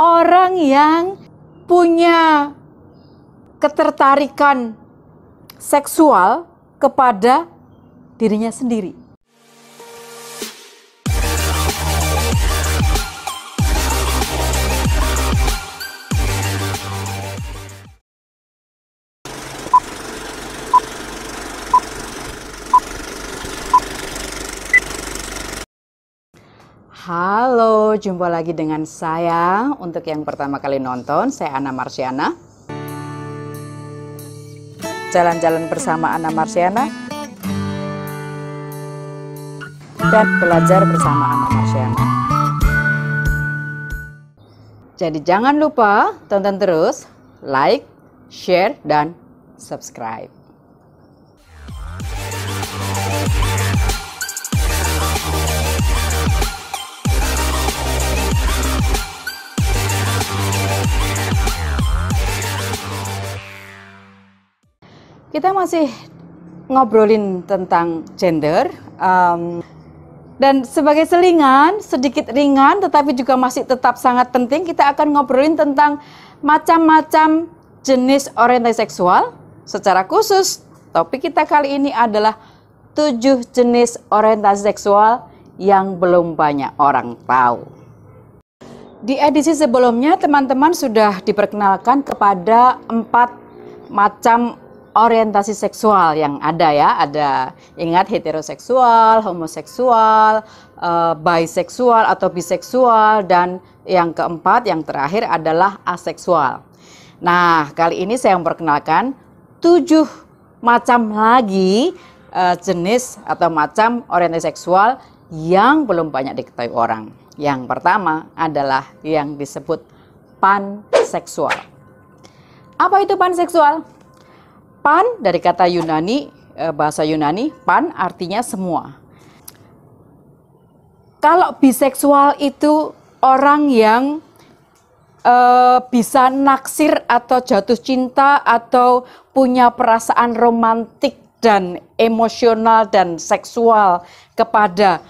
orang yang punya ketertarikan seksual kepada dirinya sendiri. Halo, jumpa lagi dengan saya. Untuk yang pertama kali nonton, saya Ana Marsiana. Jalan-jalan bersama Ana Marsiana dan belajar bersama Ana Marsiana. Jadi jangan lupa tonton terus, like, share, dan subscribe. kita masih ngobrolin tentang gender um, dan sebagai selingan sedikit ringan tetapi juga masih tetap sangat penting kita akan ngobrolin tentang macam-macam jenis orientasi seksual secara khusus topik kita kali ini adalah tujuh jenis orientasi seksual yang belum banyak orang tahu. Di edisi sebelumnya teman-teman sudah diperkenalkan kepada empat macam orientasi seksual yang ada ya, ada ingat heteroseksual, homoseksual, uh, biseksual atau biseksual dan yang keempat yang terakhir adalah aseksual. Nah, kali ini saya memperkenalkan tujuh macam lagi uh, jenis atau macam orientasi seksual yang belum banyak diketahui orang. Yang pertama adalah yang disebut panseksual. Apa itu panseksual? Pan dari kata Yunani, eh, bahasa Yunani, pan artinya semua. Kalau biseksual itu orang yang uh, bisa naksir atau jatuh cinta atau punya perasaan romantik dan emosional dan seksual kepada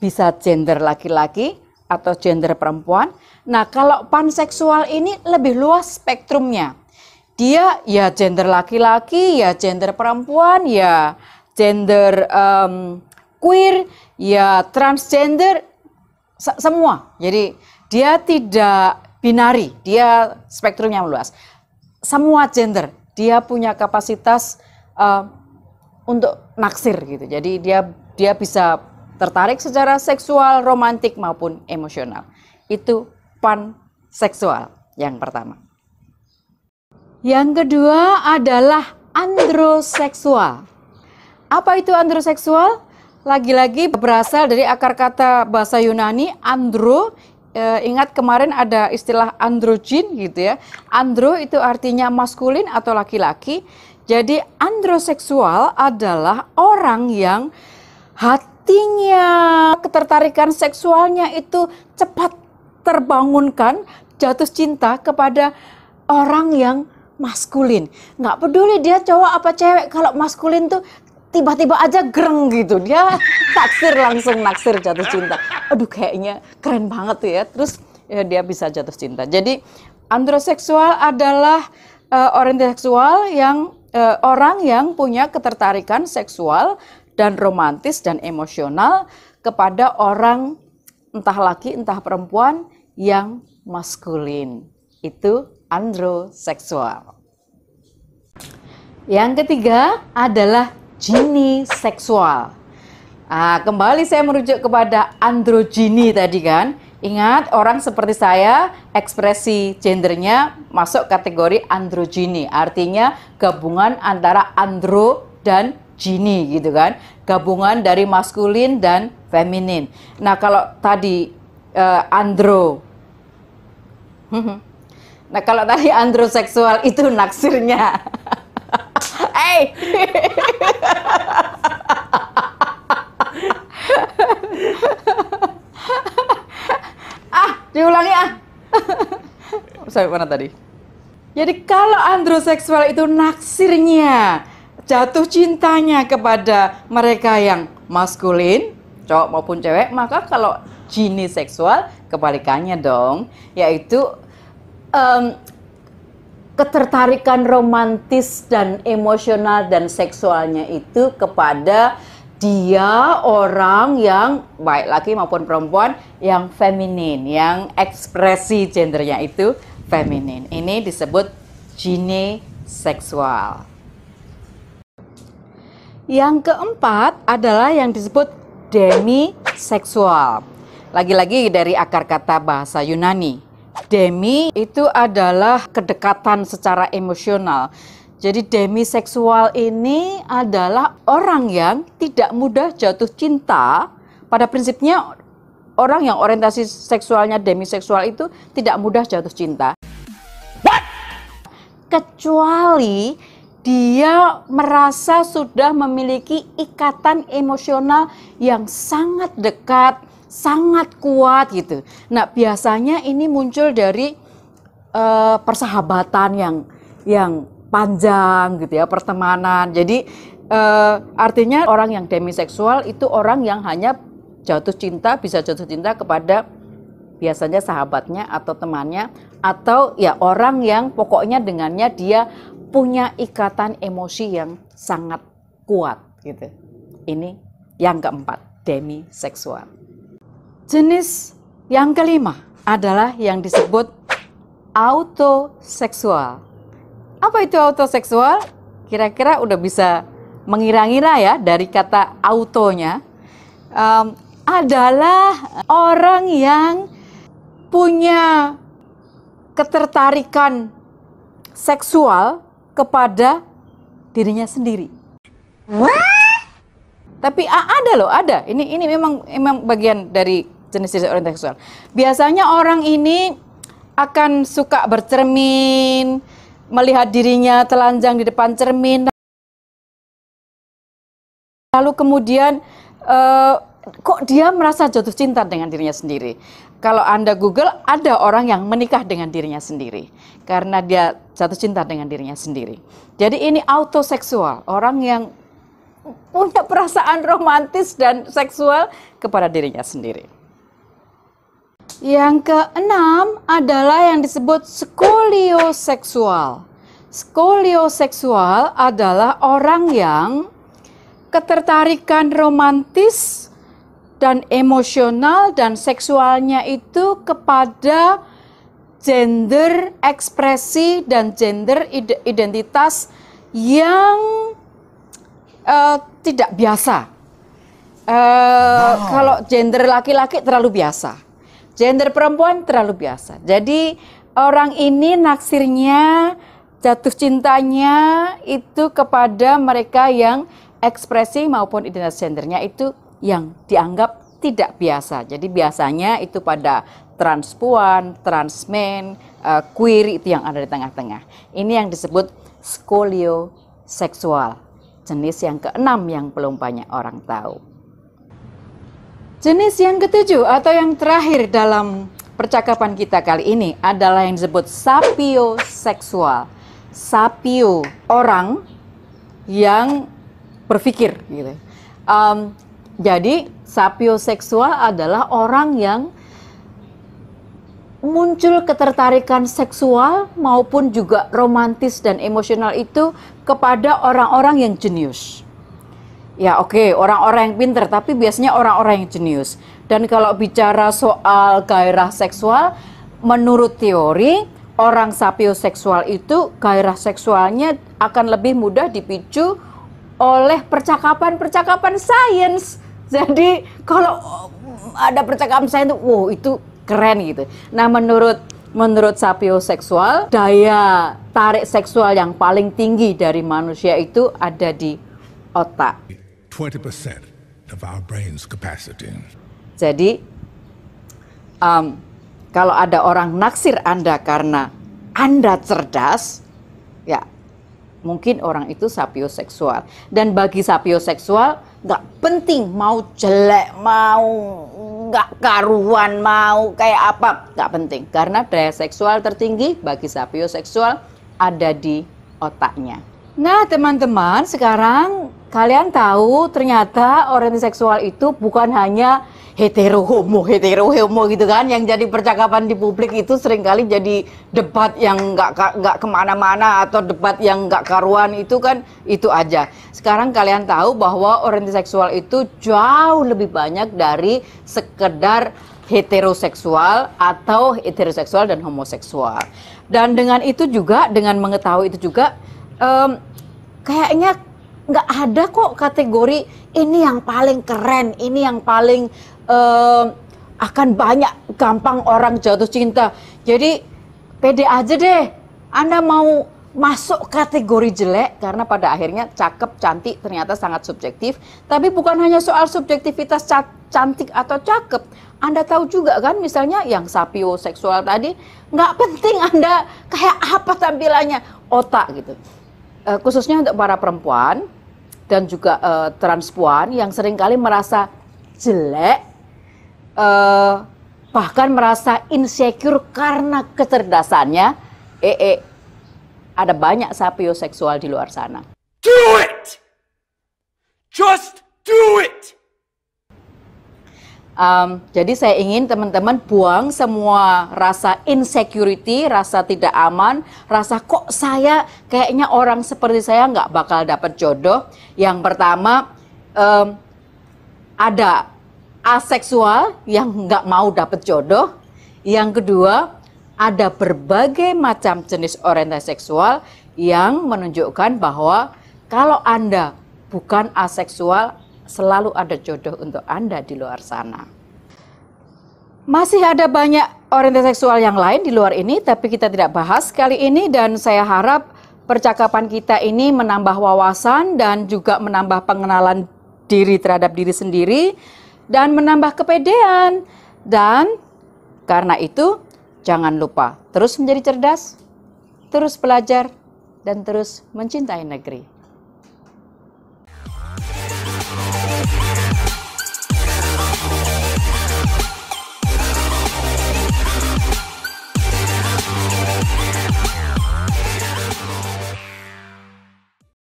bisa gender laki-laki atau gender perempuan. Nah, kalau panseksual ini lebih luas spektrumnya dia ya gender laki-laki, ya gender perempuan, ya gender um, queer, ya transgender, semua. Jadi dia tidak binari, dia spektrumnya meluas. Semua gender, dia punya kapasitas uh, untuk naksir gitu. Jadi dia dia bisa tertarik secara seksual, romantik maupun emosional. Itu panseksual yang pertama. Yang kedua adalah androseksual. Apa itu androseksual? Lagi-lagi berasal dari akar kata bahasa Yunani andro. E, ingat kemarin ada istilah androgin gitu ya. Andro itu artinya maskulin atau laki-laki. Jadi androseksual adalah orang yang hatinya, ketertarikan seksualnya itu cepat terbangunkan, jatuh cinta kepada orang yang maskulin. Nggak peduli dia cowok apa cewek, kalau maskulin tuh tiba-tiba aja gereng gitu. Dia taksir langsung naksir jatuh cinta. Aduh kayaknya keren banget tuh ya. Terus ya, dia bisa jatuh cinta. Jadi androseksual adalah uh, eh, orientasi seksual yang uh, orang yang punya ketertarikan seksual dan romantis dan emosional kepada orang entah laki entah perempuan yang maskulin. Itu androseksual. Yang ketiga adalah jini seksual. Nah, kembali saya merujuk kepada androgini tadi kan. Ingat, orang seperti saya, ekspresi gendernya masuk kategori androgini. Artinya gabungan antara andro dan gini gitu kan. Gabungan dari maskulin dan feminin. Nah, kalau tadi uh, andro Nah kalau tadi androseksual itu naksirnya. hei ah, diulangi ah. saya mana tadi? Jadi kalau androseksual itu naksirnya, jatuh cintanya kepada mereka yang maskulin, cowok maupun cewek, maka kalau jenis seksual kebalikannya dong, yaitu um, ketertarikan romantis dan emosional dan seksualnya itu kepada dia orang yang baik laki maupun perempuan yang feminin, yang ekspresi gendernya itu feminin. Ini disebut gene seksual. Yang keempat adalah yang disebut demi seksual. Lagi-lagi dari akar kata bahasa Yunani, Demi itu adalah kedekatan secara emosional. Jadi demi seksual ini adalah orang yang tidak mudah jatuh cinta. Pada prinsipnya orang yang orientasi seksualnya demi seksual itu tidak mudah jatuh cinta. What? Kecuali dia merasa sudah memiliki ikatan emosional yang sangat dekat sangat kuat gitu. Nah, biasanya ini muncul dari uh, persahabatan yang yang panjang gitu ya, pertemanan. Jadi uh, artinya orang yang demiseksual itu orang yang hanya jatuh cinta, bisa jatuh cinta kepada biasanya sahabatnya atau temannya atau ya orang yang pokoknya dengannya dia punya ikatan emosi yang sangat kuat gitu. Ini yang keempat, demiseksual. Jenis yang kelima adalah yang disebut autoseksual. Apa itu autoseksual? Kira-kira udah bisa mengira-ngira ya dari kata autonya. Um, adalah orang yang punya ketertarikan seksual kepada dirinya sendiri. What? Tapi ada loh, ada. Ini ini memang memang bagian dari jenis-jenis orientasi seksual. Biasanya orang ini akan suka bercermin, melihat dirinya telanjang di depan cermin. Lalu kemudian uh, kok dia merasa jatuh cinta dengan dirinya sendiri. Kalau Anda Google, ada orang yang menikah dengan dirinya sendiri karena dia jatuh cinta dengan dirinya sendiri. Jadi ini autoseksual, orang yang punya perasaan romantis dan seksual kepada dirinya sendiri. Yang keenam adalah yang disebut skolioseksual. Skolioseksual adalah orang yang ketertarikan romantis dan emosional dan seksualnya itu kepada gender ekspresi dan gender identitas yang uh, tidak biasa. Uh, wow. Kalau gender laki-laki terlalu biasa Gender perempuan terlalu biasa. Jadi orang ini naksirnya jatuh cintanya itu kepada mereka yang ekspresi maupun identitas gendernya itu yang dianggap tidak biasa. Jadi biasanya itu pada transpuan, transmen, uh, eh, queer itu yang ada di tengah-tengah. Ini yang disebut skolioseksual, jenis yang keenam yang belum banyak orang tahu. Jenis yang ketujuh atau yang terakhir dalam percakapan kita kali ini adalah yang disebut sapio seksual. Sapio orang yang berpikir gitu. Um, jadi sapio seksual adalah orang yang muncul ketertarikan seksual maupun juga romantis dan emosional itu kepada orang-orang yang jenius. Ya oke, okay, orang-orang yang pinter, tapi biasanya orang-orang yang jenius. Dan kalau bicara soal gairah seksual, menurut teori, orang sapioseksual itu gairah seksualnya akan lebih mudah dipicu oleh percakapan-percakapan sains. Jadi kalau ada percakapan sains, itu wow itu keren gitu. Nah menurut menurut sapioseksual, daya tarik seksual yang paling tinggi dari manusia itu ada di otak. 20% of our brain's capacity. Jadi um, kalau ada orang naksir Anda karena Anda cerdas, ya mungkin orang itu sapioseksual. Dan bagi sapioseksual nggak penting mau jelek, mau nggak karuan, mau kayak apa nggak penting. Karena daya seksual tertinggi bagi sapioseksual ada di otaknya. Nah teman-teman sekarang kalian tahu ternyata orientasi seksual itu bukan hanya hetero homo hetero homo gitu kan yang jadi percakapan di publik itu seringkali jadi debat yang nggak nggak kemana-mana atau debat yang nggak karuan itu kan itu aja sekarang kalian tahu bahwa orientasi seksual itu jauh lebih banyak dari sekedar heteroseksual atau heteroseksual dan homoseksual dan dengan itu juga dengan mengetahui itu juga um, kayaknya nggak ada kok kategori ini yang paling keren, ini yang paling uh, akan banyak gampang orang jatuh cinta. Jadi pede aja deh, Anda mau masuk kategori jelek karena pada akhirnya cakep cantik ternyata sangat subjektif tapi bukan hanya soal subjektivitas ca cantik atau cakep anda tahu juga kan misalnya yang sapio seksual tadi nggak penting anda kayak apa tampilannya otak gitu uh, khususnya untuk para perempuan dan juga uh, transpuan yang seringkali merasa jelek, uh, bahkan merasa insecure karena kecerdasannya, eh, eh ada banyak sapioseksual di luar sana. Do it! Just do it! Um, jadi saya ingin teman-teman buang semua rasa insecurity, rasa tidak aman, rasa kok saya kayaknya orang seperti saya nggak bakal dapat jodoh. Yang pertama um, ada aseksual yang nggak mau dapat jodoh. Yang kedua ada berbagai macam jenis orientasi seksual yang menunjukkan bahwa kalau anda bukan aseksual, selalu ada jodoh untuk Anda di luar sana. Masih ada banyak orientasi seksual yang lain di luar ini, tapi kita tidak bahas kali ini dan saya harap percakapan kita ini menambah wawasan dan juga menambah pengenalan diri terhadap diri sendiri dan menambah kepedean. Dan karena itu, jangan lupa terus menjadi cerdas, terus belajar, dan terus mencintai negeri.